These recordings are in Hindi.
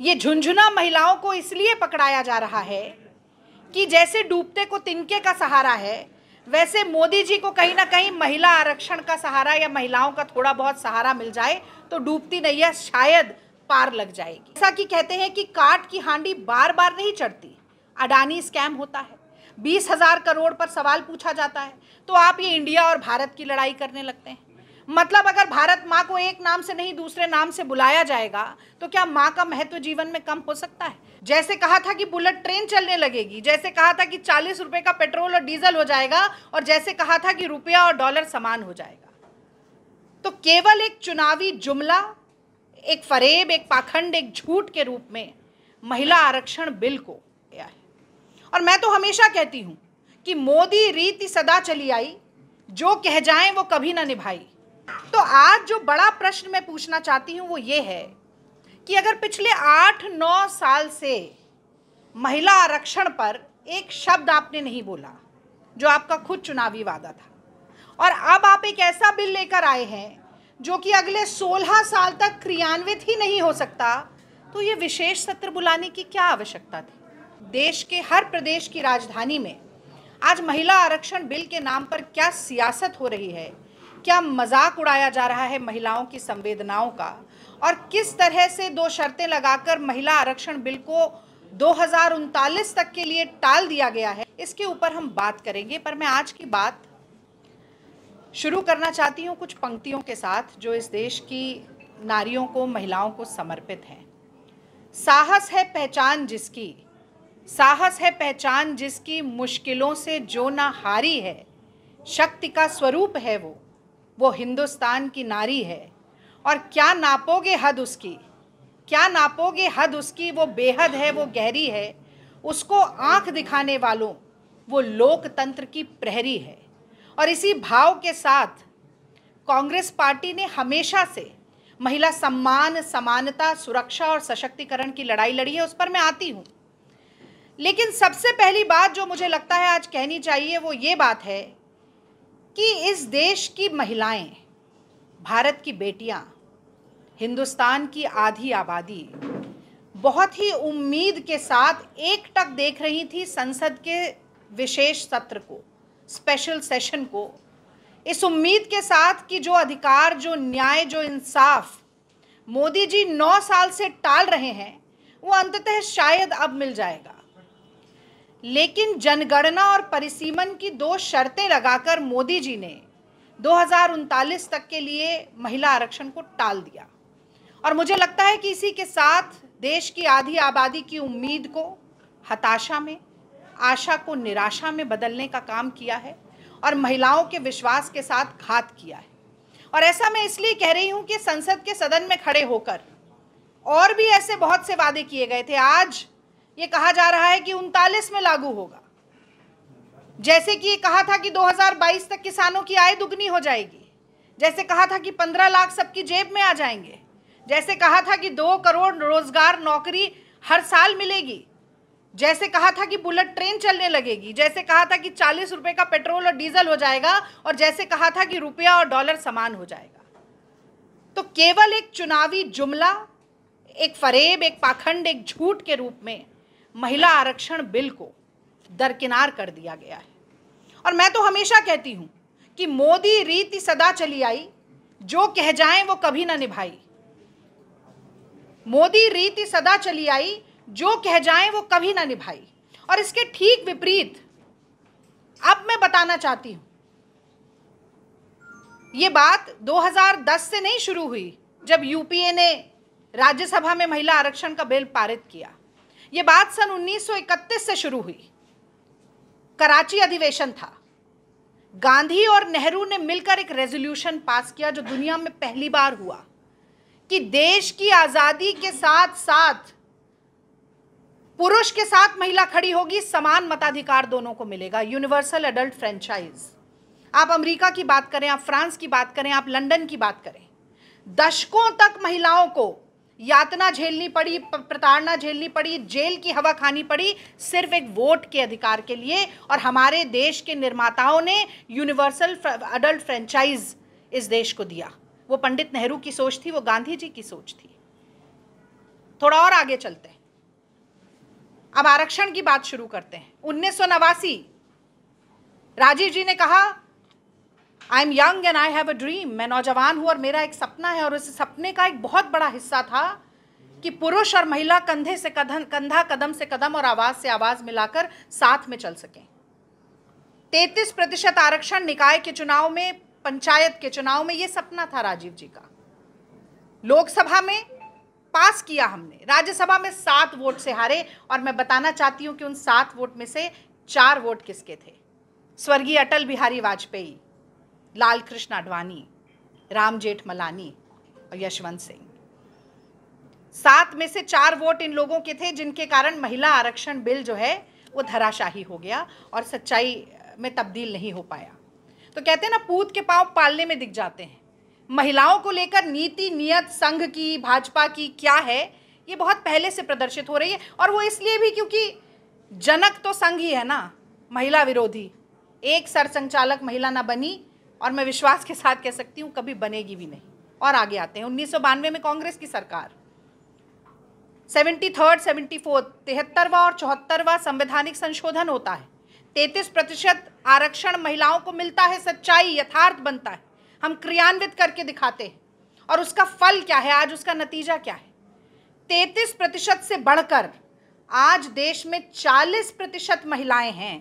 ये झुंझुना महिलाओं को इसलिए पकड़ाया जा रहा है कि जैसे डूबते को तिनके का सहारा है वैसे मोदी जी को कहीं ना कहीं महिला आरक्षण का सहारा या महिलाओं का थोड़ा बहुत सहारा मिल जाए तो डूबती नैया शायद पार लग जाएगी ऐसा कि कहते हैं कि काट की हांडी बार बार नहीं चढ़ती अडानी स्कैम होता है बीस हजार करोड़ पर सवाल पूछा जाता है तो आप ये इंडिया और भारत की लड़ाई करने लगते हैं मतलब अगर भारत माँ को एक नाम से नहीं दूसरे नाम से बुलाया जाएगा तो क्या माँ का महत्व जीवन में कम हो सकता है जैसे कहा था कि बुलेट ट्रेन चलने लगेगी जैसे कहा था कि चालीस रुपए का पेट्रोल और डीजल हो जाएगा और जैसे कहा था कि रुपया और डॉलर समान हो जाएगा तो केवल एक चुनावी जुमला एक फरेब एक पाखंड एक झूठ के रूप में महिला आरक्षण बिल को गया है और मैं तो हमेशा कहती हूँ कि मोदी रीति सदा चली आई जो कह जाए वो कभी ना निभाई तो आज जो बड़ा प्रश्न मैं पूछना चाहती हूँ वो ये है कि अगर पिछले आठ नौ साल से महिला आरक्षण पर एक शब्द आपने नहीं बोला जो आपका खुद चुनावी वादा था और अब आप एक ऐसा बिल लेकर आए हैं जो कि अगले 16 साल तक क्रियान्वित ही नहीं हो सकता तो ये विशेष सत्र बुलाने की क्या आवश्यकता थी देश के हर प्रदेश की राजधानी में आज महिला आरक्षण बिल के नाम पर क्या सियासत हो रही है क्या मजाक उड़ाया जा रहा है महिलाओं की संवेदनाओं का और किस तरह से दो शर्तें लगाकर महिला आरक्षण बिल को दो तक के लिए टाल दिया गया है इसके ऊपर हम बात करेंगे पर मैं आज की बात शुरू करना चाहती हूँ कुछ पंक्तियों के साथ जो इस देश की नारियों को महिलाओं को समर्पित हैं साहस है पहचान जिसकी साहस है पहचान जिसकी मुश्किलों से जो ना हारी है शक्ति का स्वरूप है वो वो हिंदुस्तान की नारी है और क्या नापोगे हद उसकी क्या नापोगे हद उसकी वो बेहद है वो गहरी है उसको आंख दिखाने वालों वो लोकतंत्र की प्रहरी है और इसी भाव के साथ कांग्रेस पार्टी ने हमेशा से महिला सम्मान समानता सुरक्षा और सशक्तिकरण की लड़ाई लड़ी है उस पर मैं आती हूँ लेकिन सबसे पहली बात जो मुझे लगता है आज कहनी चाहिए वो ये बात है कि इस देश की महिलाएं भारत की बेटियां हिंदुस्तान की आधी आबादी बहुत ही उम्मीद के साथ एक टक देख रही थी संसद के विशेष सत्र को स्पेशल सेशन को इस उम्मीद के साथ कि जो अधिकार जो न्याय जो इंसाफ मोदी जी नौ साल से टाल रहे हैं वो अंततः शायद अब मिल जाएगा लेकिन जनगणना और परिसीमन की दो शर्तें लगाकर मोदी जी ने दो तक के लिए महिला आरक्षण को टाल दिया और मुझे लगता है कि इसी के साथ देश की आधी आबादी की उम्मीद को हताशा में आशा को निराशा में बदलने का काम किया है और महिलाओं के विश्वास के साथ घात किया है और ऐसा मैं इसलिए कह रही हूं कि संसद के सदन में खड़े होकर और भी ऐसे बहुत से वादे किए गए थे आज ये कहा जा रहा है कि उनतालीस में लागू होगा जैसे कि ये कहा था कि 2022 तक किसानों की आय दुगनी हो जाएगी जैसे कहा था कि 15 लाख सबकी जेब में आ जाएंगे जैसे कहा था कि दो करोड़ रोजगार नौकरी हर साल मिलेगी जैसे कहा था कि बुलेट ट्रेन चलने लगेगी जैसे कहा था कि चालीस रुपए का पेट्रोल और डीजल हो जाएगा और जैसे कहा था कि रुपया और डॉलर समान हो जाएगा तो केवल एक चुनावी जुमला एक फरेब एक पाखंड एक झूठ के रूप में महिला आरक्षण बिल को दरकिनार कर दिया गया है और मैं तो हमेशा कहती हूँ कि मोदी रीति सदा चली आई जो कह जाएं वो कभी ना निभाई मोदी रीति सदा चली आई जो कह जाएं वो कभी ना निभाई और इसके ठीक विपरीत अब मैं बताना चाहती हूं ये बात 2010 से नहीं शुरू हुई जब यूपीए ने राज्यसभा में महिला आरक्षण का बिल पारित किया ये बात सन 1931 से शुरू हुई कराची अधिवेशन था गांधी और नेहरू ने मिलकर एक रेजोल्यूशन पास किया जो दुनिया में पहली बार हुआ कि देश की आज़ादी के साथ साथ पुरुष के साथ महिला खड़ी होगी समान मताधिकार दोनों को मिलेगा यूनिवर्सल एडल्ट फ्रेंचाइज आप अमेरिका की बात करें आप फ्रांस की बात करें आप लंदन की बात करें दशकों तक महिलाओं को यातना झेलनी पड़ी प्रताड़ना झेलनी पड़ी जेल की हवा खानी पड़ी सिर्फ एक वोट के अधिकार के लिए और हमारे देश के निर्माताओं ने यूनिवर्सल अडल्ट फ्रेंचाइज इस देश को दिया वो पंडित नेहरू की सोच थी वो गांधी जी की सोच थी थोड़ा और आगे चलते हैं अब आरक्षण की बात शुरू करते हैं उन्नीस राजीव जी ने कहा I am young and I have a dream मैं नौजवान हूँ और मेरा एक सपना है और उस सपने का एक बहुत बड़ा हिस्सा था कि पुरुष और महिला कंधे से कदम कंधा कदम से कदम और आवाज़ से आवाज़ मिलाकर साथ में चल सकें तैतीस प्रतिशत आरक्षण निकाय के चुनाव में पंचायत के चुनाव में ये सपना था राजीव जी का लोकसभा में पास किया हमने राज्यसभा में सात वोट से हारे और मैं बताना चाहती हूँ कि उन सात वोट में से चार वोट किसके थे स्वर्गीय अटल बिहारी वाजपेयी लाल कृष्ण आडवाणी राम जेठ मलानी और यशवंत सिंह सात में से चार वोट इन लोगों के थे जिनके कारण महिला आरक्षण बिल जो है वो धराशाही हो गया और सच्चाई में तब्दील नहीं हो पाया तो कहते हैं ना पूत के पाँव पालने में दिख जाते हैं महिलाओं को लेकर नीति नियत संघ की भाजपा की क्या है ये बहुत पहले से प्रदर्शित हो रही है और वो इसलिए भी क्योंकि जनक तो संघ ही है ना महिला विरोधी एक सरसंचालक महिला ना बनी और मैं विश्वास के साथ कह सकती हूँ कभी बनेगी भी नहीं और आगे आते हैं उन्नीस में कांग्रेस की सरकार सेवेंटी थर्ड सेवेंटी फोर्थ तिहत्तरवा और चौहत्तरवा संवैधानिक संशोधन होता है तैतीस प्रतिशत आरक्षण महिलाओं को मिलता है सच्चाई यथार्थ बनता है हम क्रियान्वित करके दिखाते हैं और उसका फल क्या है आज उसका नतीजा क्या है तैतीस प्रतिशत से बढ़कर आज देश में चालीस प्रतिशत महिलाएं हैं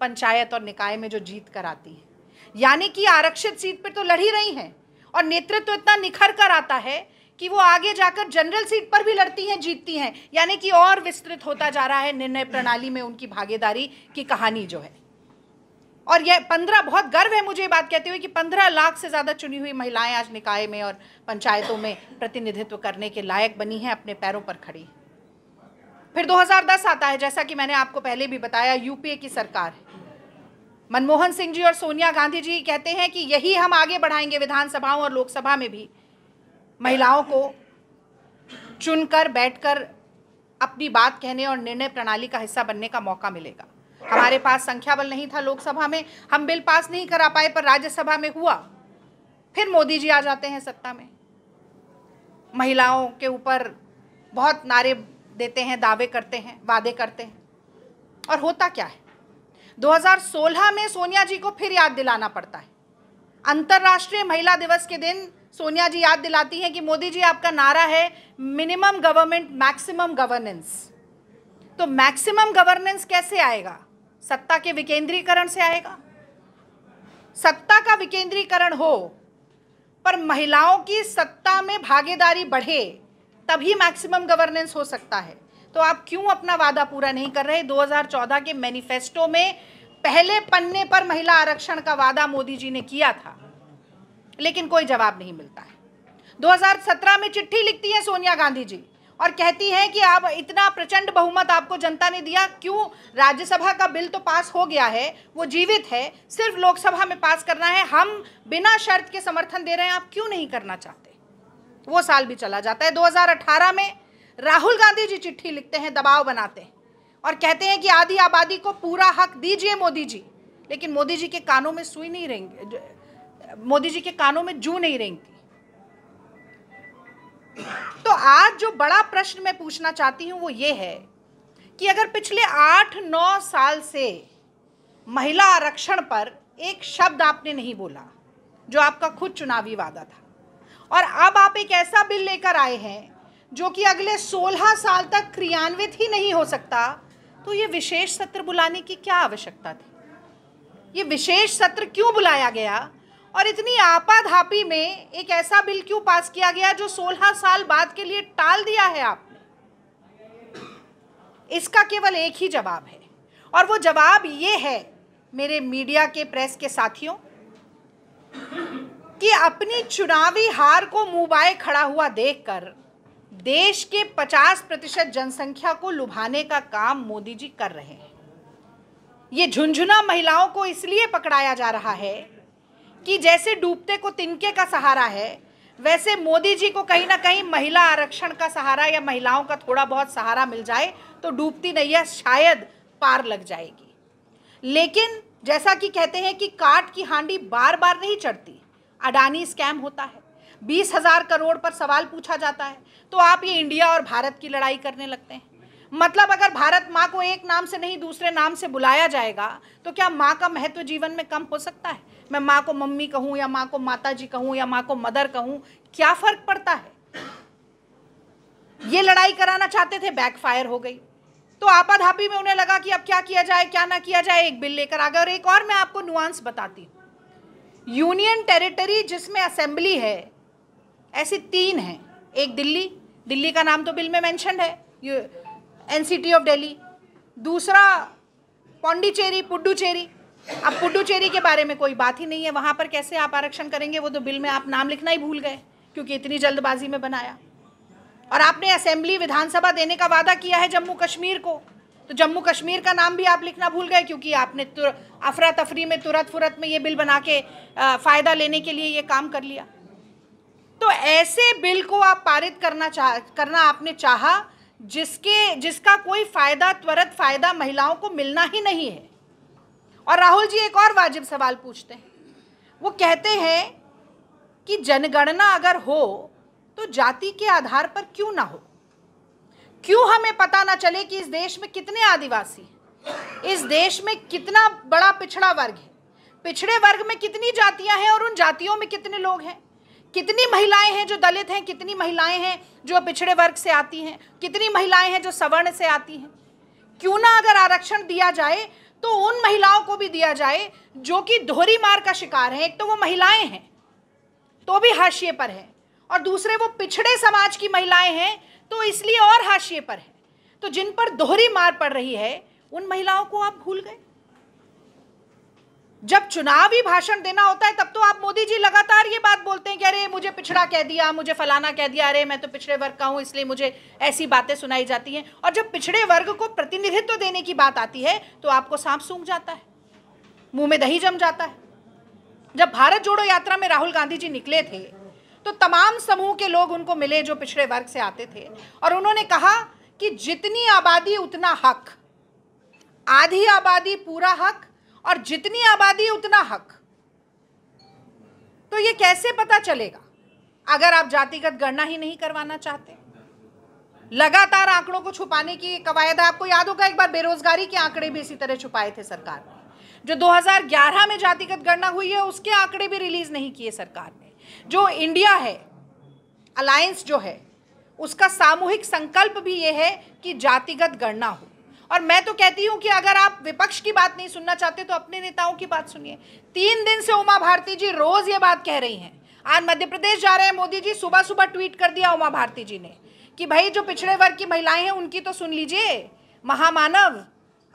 पंचायत और निकाय में जो जीत कर आती हैं यानी कि आरक्षित सीट पर तो लड़ ही रही हैं और नेतृत्व इतना निखर कर आता है कि वो आगे जाकर जनरल सीट पर भी लड़ती हैं जीतती हैं यानी कि और विस्तृत होता जा रहा है निर्णय प्रणाली में उनकी भागीदारी की कहानी जो है और यह पंद्रह बहुत गर्व है मुझे ये बात कहते हुए कि पंद्रह लाख से ज़्यादा चुनी हुई महिलाएं आज निकाय में और पंचायतों में प्रतिनिधित्व करने के लायक बनी हैं अपने पैरों पर खड़ी फिर 2010 आता है जैसा कि मैंने आपको पहले भी बताया यूपीए की सरकार है मनमोहन सिंह जी और सोनिया गांधी जी कहते हैं कि यही हम आगे बढ़ाएंगे विधानसभाओं और लोकसभा में भी महिलाओं को चुनकर बैठकर अपनी बात कहने और निर्णय प्रणाली का हिस्सा बनने का मौका मिलेगा हमारे पास संख्या बल नहीं था लोकसभा में हम बिल पास नहीं करा पाए पर राज्यसभा में हुआ फिर मोदी जी आ जाते हैं सत्ता में महिलाओं के ऊपर बहुत नारे देते हैं दावे करते हैं वादे करते हैं और होता क्या है 2016 में सोनिया जी को फिर याद दिलाना पड़ता है अंतर्राष्ट्रीय महिला दिवस के दिन सोनिया जी याद दिलाती हैं कि मोदी जी आपका नारा है मिनिमम गवर्नमेंट मैक्सिमम गवर्नेंस तो मैक्सिमम गवर्नेंस कैसे आएगा सत्ता के विकेंद्रीकरण से आएगा सत्ता का विकेंद्रीकरण हो पर महिलाओं की सत्ता में भागीदारी बढ़े तभी मैक्सिमम गवर्नेंस हो सकता है तो आप क्यों अपना वादा पूरा नहीं कर रहे 2014 के मैनिफेस्टो में पहले पन्ने पर महिला आरक्षण का वादा मोदी जी ने किया था लेकिन कोई जवाब नहीं मिलता है 2017 में चिट्ठी लिखती है सोनिया गांधी जी और कहती है कि आप इतना प्रचंड बहुमत आपको जनता ने दिया क्यों राज्यसभा का बिल तो पास हो गया है वो जीवित है सिर्फ लोकसभा में पास करना है हम बिना शर्त के समर्थन दे रहे हैं आप क्यों नहीं करना चाहते वो साल भी चला जाता है 2018 में राहुल गांधी जी चिट्ठी लिखते हैं दबाव बनाते हैं और कहते हैं कि आधी आबादी को पूरा हक दीजिए मोदी जी लेकिन मोदी जी के कानों में सुई नहीं रहेंगे मोदी जी के कानों में जू नहीं रहेंगी तो आज जो बड़ा प्रश्न मैं पूछना चाहती हूँ वो ये है कि अगर पिछले आठ नौ साल से महिला आरक्षण पर एक शब्द आपने नहीं बोला जो आपका खुद चुनावी वादा था और अब आप एक ऐसा बिल लेकर आए हैं जो कि अगले 16 साल तक क्रियान्वित ही नहीं हो सकता तो ये विशेष सत्र बुलाने की क्या आवश्यकता थी ये विशेष सत्र क्यों बुलाया गया और इतनी आपाधापी में एक ऐसा बिल क्यों पास किया गया जो 16 साल बाद के लिए टाल दिया है आपने इसका केवल एक ही जवाब है और वो जवाब ये है मेरे मीडिया के प्रेस के साथियों कि अपनी चुनावी हार को मुंह खड़ा हुआ देखकर देश के 50 प्रतिशत जनसंख्या को लुभाने का काम मोदी जी कर रहे हैं ये झुंझुना महिलाओं को इसलिए पकड़ाया जा रहा है कि जैसे डूबते को तिनके का सहारा है वैसे मोदी जी को कहीं ना कहीं महिला आरक्षण का सहारा या महिलाओं का थोड़ा बहुत सहारा मिल जाए तो डूबती नैया शायद पार लग जाएगी लेकिन जैसा कि कहते हैं कि काट की हांडी बार बार नहीं चढ़ती अडानी स्कैम होता है बीस हज़ार करोड़ पर सवाल पूछा जाता है तो आप ये इंडिया और भारत की लड़ाई करने लगते हैं मतलब अगर भारत माँ को एक नाम से नहीं दूसरे नाम से बुलाया जाएगा तो क्या माँ का महत्व जीवन में कम हो सकता है मैं माँ को मम्मी कहूँ या माँ को माता जी कहूँ या माँ को मदर कहूँ क्या फ़र्क पड़ता है ये लड़ाई कराना चाहते थे बैकफायर हो गई तो आपाधापी में उन्हें लगा कि अब क्या किया जाए क्या ना किया जाए एक बिल लेकर आ गए और एक और मैं आपको नुआंस बताती हूँ यूनियन टेरिटरी जिसमें असेंबली है ऐसे तीन हैं एक दिल्ली दिल्ली का नाम तो बिल में मैंशनड है ये एन ऑफ डेली दूसरा पौंडीचेरी पुडुचेरी अब पुडुचेरी के बारे में कोई बात ही नहीं है वहाँ पर कैसे आप आरक्षण करेंगे वो तो बिल में आप नाम लिखना ही भूल गए क्योंकि इतनी जल्दबाजी में बनाया और आपने असेंबली विधानसभा देने का वादा किया है जम्मू कश्मीर को तो जम्मू कश्मीर का नाम भी आप लिखना भूल गए क्योंकि आपने अफरा तफरी में तुरंत फुरत में ये बिल बना के फ़ायदा लेने के लिए ये काम कर लिया तो ऐसे बिल को आप पारित करना चाह करना आपने चाहा जिसके जिसका कोई फ़ायदा त्वरित फ़ायदा महिलाओं को मिलना ही नहीं है और राहुल जी एक और वाजिब सवाल पूछते हैं वो कहते हैं कि जनगणना अगर हो तो जाति के आधार पर क्यों ना हो क्यों हमें पता ना चले कि इस देश में कितने आदिवासी हैं इस देश में कितना बड़ा पिछड़ा वर्ग है पिछड़े वर्ग में कितनी जातियां हैं और उन जातियों में कितने लोग हैं कितनी महिलाएं हैं जो दलित हैं कितनी महिलाएं हैं जो पिछड़े वर्ग से आती हैं कितनी महिलाएं हैं जो सवर्ण से आती हैं क्यों ना अगर आरक्षण दिया जाए तो उन महिलाओं को भी दिया जाए जो कि दोहरी मार का शिकार हैं एक तो वो महिलाएं हैं तो भी हाशिए पर हैं और दूसरे वो पिछड़े समाज की महिलाएं हैं तो इसलिए और हाशिए पर हैं तो जिन पर दोहरी मार पड़ रही है उन महिलाओं को आप भूल गए जब चुनावी भाषण देना होता है तब तो आप मोदी जी लगातार ये बात बोलते हैं कि अरे मुझे पिछड़ा कह दिया मुझे फलाना कह दिया अरे मैं तो पिछड़े वर्ग का हूँ इसलिए मुझे ऐसी बातें सुनाई जाती हैं और जब पिछड़े वर्ग को प्रतिनिधित्व देने की बात आती है तो आपको सांप सूंघ जाता है मुंह में दही जम जाता है जब भारत जोड़ो यात्रा में राहुल गांधी जी निकले थे तो तमाम समूह के लोग उनको मिले जो पिछड़े वर्ग से आते थे और उन्होंने कहा कि जितनी आबादी उतना हक आधी आबादी पूरा हक और जितनी आबादी उतना हक तो ये कैसे पता चलेगा अगर आप जातिगत गणना ही नहीं करवाना चाहते लगातार आंकड़ों को छुपाने की कवायद आपको याद होगा एक बार बेरोजगारी के आंकड़े भी इसी तरह छुपाए थे सरकार ने जो 2011 में जातिगत गणना हुई है उसके आंकड़े भी रिलीज नहीं किए सरकार ने जो इंडिया है अलायंस जो है उसका सामूहिक संकल्प भी ये है कि जातिगत गणना हो और मैं तो कहती हूं कि अगर आप विपक्ष की बात नहीं सुनना चाहते तो अपने नेताओं की बात सुनिए तीन दिन से उमा भारती जी रोज ये बात कह रही हैं आज मध्य प्रदेश जा रहे हैं मोदी जी सुबह सुबह ट्वीट कर दिया उमा भारती जी ने कि भाई जो पिछड़े वर्ग की महिलाएं हैं उनकी तो सुन लीजिए महामानव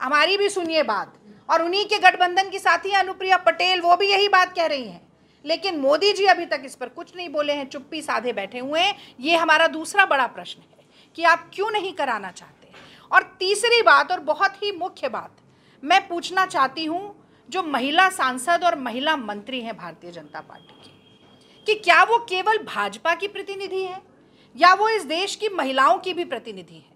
हमारी भी सुनिए बात और उन्हीं के गठबंधन की साथी अनुप्रिया पटेल वो भी यही बात कह रही हैं लेकिन मोदी जी अभी तक इस पर कुछ नहीं बोले हैं चुप्पी साधे बैठे हुए हैं ये हमारा दूसरा बड़ा प्रश्न है कि आप क्यों नहीं कराना चाहते और तीसरी बात और बहुत ही मुख्य बात मैं पूछना चाहती हूँ जो महिला सांसद और महिला मंत्री हैं भारतीय जनता पार्टी की कि क्या वो केवल भाजपा की प्रतिनिधि है या वो इस देश की महिलाओं की भी प्रतिनिधि है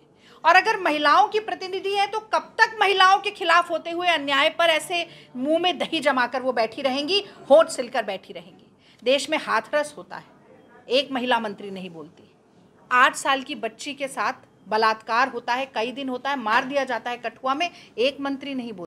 और अगर महिलाओं की प्रतिनिधि है तो कब तक महिलाओं के खिलाफ होते हुए अन्याय पर ऐसे मुंह में दही जमाकर वो बैठी रहेंगी होठ सिलकर बैठी रहेंगी देश में हाथरस होता है एक महिला मंत्री नहीं बोलती आठ साल की बच्ची के साथ बलात्कार होता है कई दिन होता है मार दिया जाता है कठुआ में एक मंत्री नहीं बोल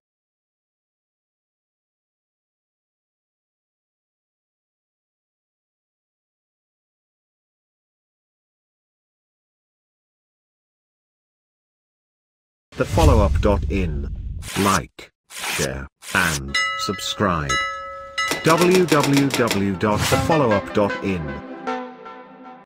The follow up dot in Like, share, and subscribe. www.thefollowup.in